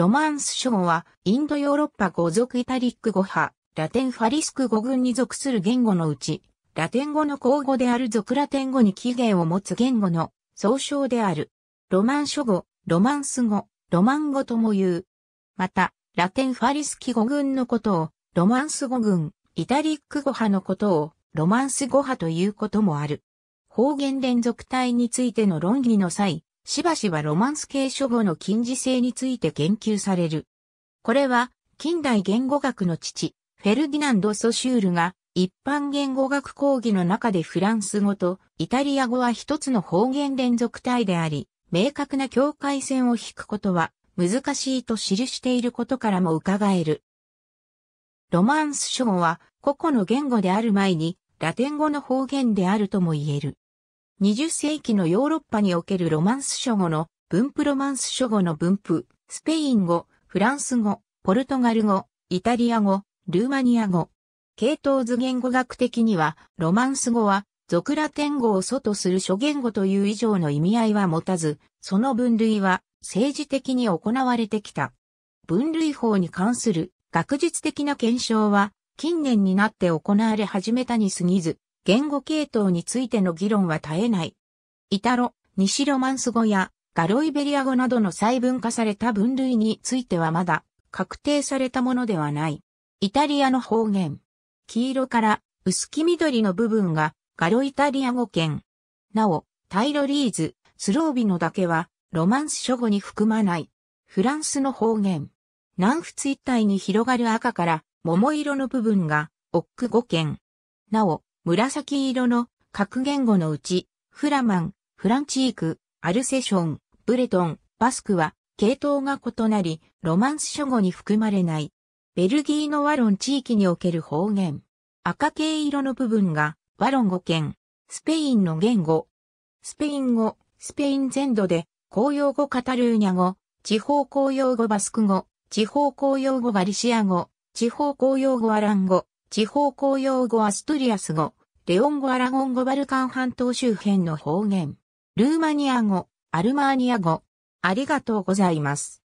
ロマンス書語は、インドヨーロッパ語族イタリック語派、ラテンファリスク語群に属する言語のうち、ラテン語の口語である族ラテン語に起源を持つ言語の総称である。ロマン書語、ロマンス語、ロマン語とも言う。また、ラテンファリスキ語群のことを、ロマンス語群、イタリック語派のことを、ロマンス語派ということもある。方言連続体についての論議の際、しばしばロマンス系書語の近似性について言及される。これは、近代言語学の父、フェルディナンド・ソシュールが、一般言語学講義の中でフランス語とイタリア語は一つの方言連続体であり、明確な境界線を引くことは難しいと記していることからも伺える。ロマンス書語は個々の言語である前にラテン語の方言であるとも言える。20世紀のヨーロッパにおけるロマンス書語の分布ロマンス書語の分布、スペイン語、フランス語、ポルトガル語、イタリア語、ルーマニア語。系統図言語学的には、ロマンス語は、俗ラテン語を祖とする諸言語という以上の意味合いは持たず、その分類は政治的に行われてきた。分類法に関する学術的な検証は、近年になって行われ始めたに過ぎず、言語系統についての議論は絶えない。イタロ、西ロマンス語やガロイベリア語などの細分化された分類についてはまだ確定されたものではない。イタリアの方言。黄色から薄黄緑の部分がガロイタリア語圏。なお、タイロリーズ、スロービノだけはロマンス諸語に含まない。フランスの方言。南仏一帯に広がる赤から桃色の部分がオック語圏。なお、紫色の各言語のうち、フラマン、フランチーク、アルセション、ブレトン、バスクは、系統が異なり、ロマンス諸語に含まれない。ベルギーのワロン地域における方言。赤系色の部分が、ワロン語圏、スペインの言語。スペイン語、スペイン全土で、公用語カタルーニャ語、地方公用語バスク語、地方公用語ガリシア語、地方公用語アラン語、地方公用語アストリアス語、レオン語アラゴン語バルカン半島周辺の方言、ルーマニア語、アルマーニア語、ありがとうございます。